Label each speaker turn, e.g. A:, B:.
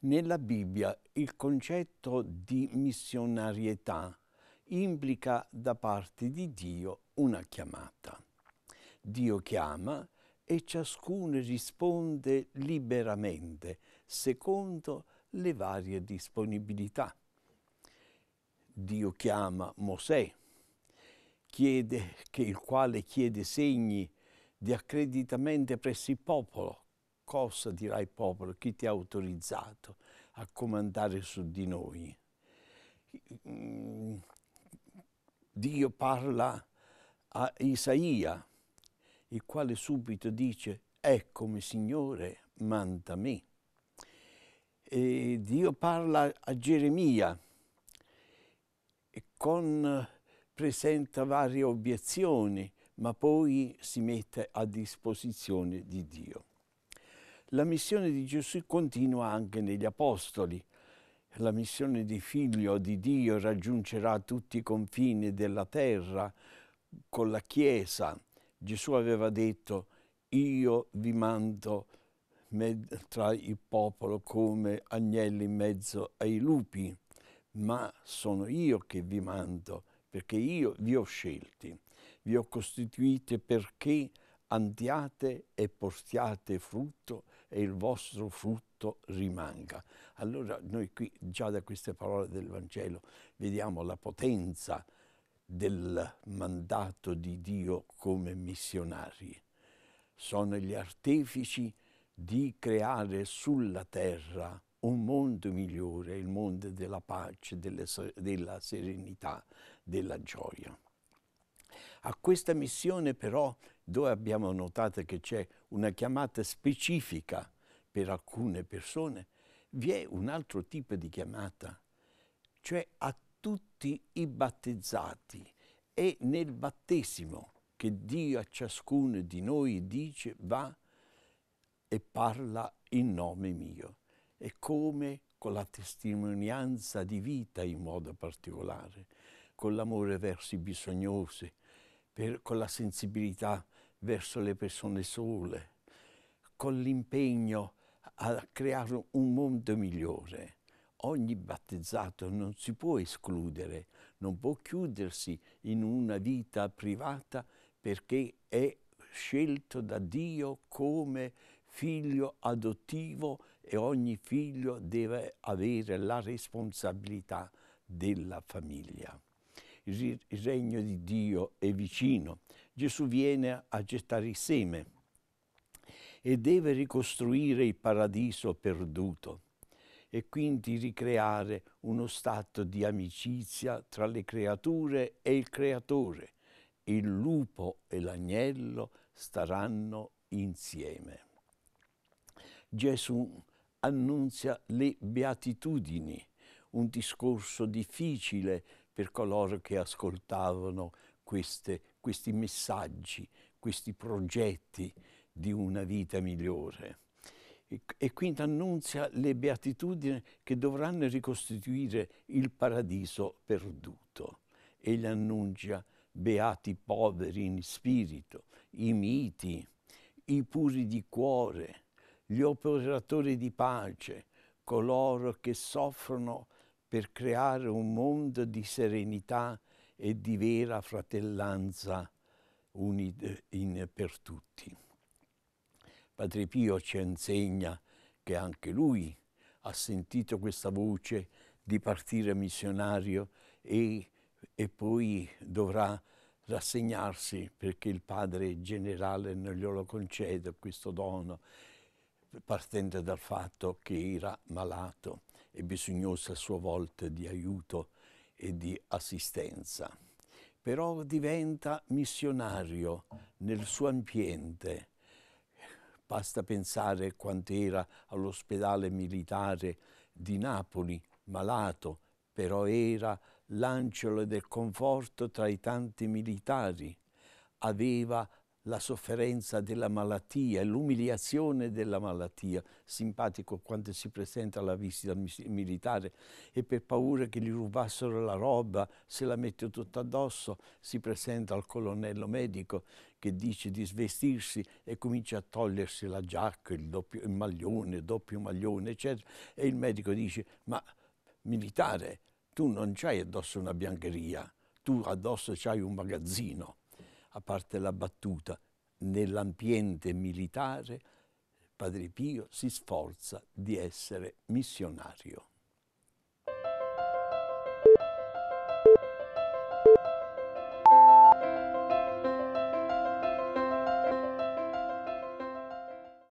A: Nella Bibbia il concetto di missionarietà implica da parte di Dio una chiamata. Dio chiama e ciascuno risponde liberamente, secondo le varie disponibilità. Dio chiama Mosè, chiede, che il quale chiede segni di accreditamento presso il popolo, cosa dirà il popolo, chi ti ha autorizzato a comandare su di noi. Mm, Dio parla a Isaia, il quale subito dice, eccomi Signore, manda me. E Dio parla a Geremia e con, presenta varie obiezioni, ma poi si mette a disposizione di Dio. La missione di Gesù continua anche negli Apostoli. La missione di figlio di Dio raggiungerà tutti i confini della terra con la Chiesa. Gesù aveva detto, io vi mando tra il popolo come agnelli in mezzo ai lupi, ma sono io che vi mando, perché io vi ho scelti, vi ho costituiti perché andiate e portiate frutto e il vostro frutto rimanga. Allora noi qui già da queste parole del Vangelo vediamo la potenza del mandato di Dio come missionari. Sono gli artefici di creare sulla terra un mondo migliore, il mondo della pace, della serenità, della gioia. A questa missione però, dove abbiamo notato che c'è una chiamata specifica per alcune persone, vi è un altro tipo di chiamata, cioè a tutti i battezzati. È nel battesimo che Dio a ciascuno di noi dice va e parla in nome mio. E come con la testimonianza di vita in modo particolare, con l'amore verso i bisognosi, per, con la sensibilità verso le persone sole, con l'impegno a creare un mondo migliore. Ogni battezzato non si può escludere, non può chiudersi in una vita privata perché è scelto da Dio come figlio adottivo e ogni figlio deve avere la responsabilità della famiglia il regno di Dio è vicino. Gesù viene a gettare il seme e deve ricostruire il paradiso perduto e quindi ricreare uno stato di amicizia tra le creature e il creatore. Il lupo e l'agnello staranno insieme. Gesù annunzia le beatitudini, un discorso difficile per coloro che ascoltavano queste, questi messaggi, questi progetti di una vita migliore. E, e quindi annunzia le beatitudini che dovranno ricostituire il paradiso perduto. Egli annuncia beati poveri in spirito, i miti, i puri di cuore, gli operatori di pace, coloro che soffrono per creare un mondo di serenità e di vera fratellanza in, per tutti. Padre Pio ci insegna che anche lui ha sentito questa voce di partire missionario e, e poi dovrà rassegnarsi perché il Padre generale non glielo concede questo dono partendo dal fatto che era malato e bisognosa a sua volta di aiuto e di assistenza. Però diventa missionario nel suo ambiente. Basta pensare quanto era all'ospedale militare di Napoli, malato, però era l'angelo del conforto tra i tanti militari. Aveva la sofferenza della malattia, l'umiliazione della malattia. Simpatico quando si presenta alla visita militare e per paura che gli rubassero la roba, se la mette tutta addosso, si presenta al colonnello medico che dice di svestirsi e comincia a togliersi la giacca, il, doppio, il maglione, il doppio maglione, eccetera. E il medico dice, ma militare, tu non c'hai addosso una biancheria, tu addosso c'hai un magazzino a parte la battuta, nell'ambiente militare Padre Pio si sforza di essere missionario.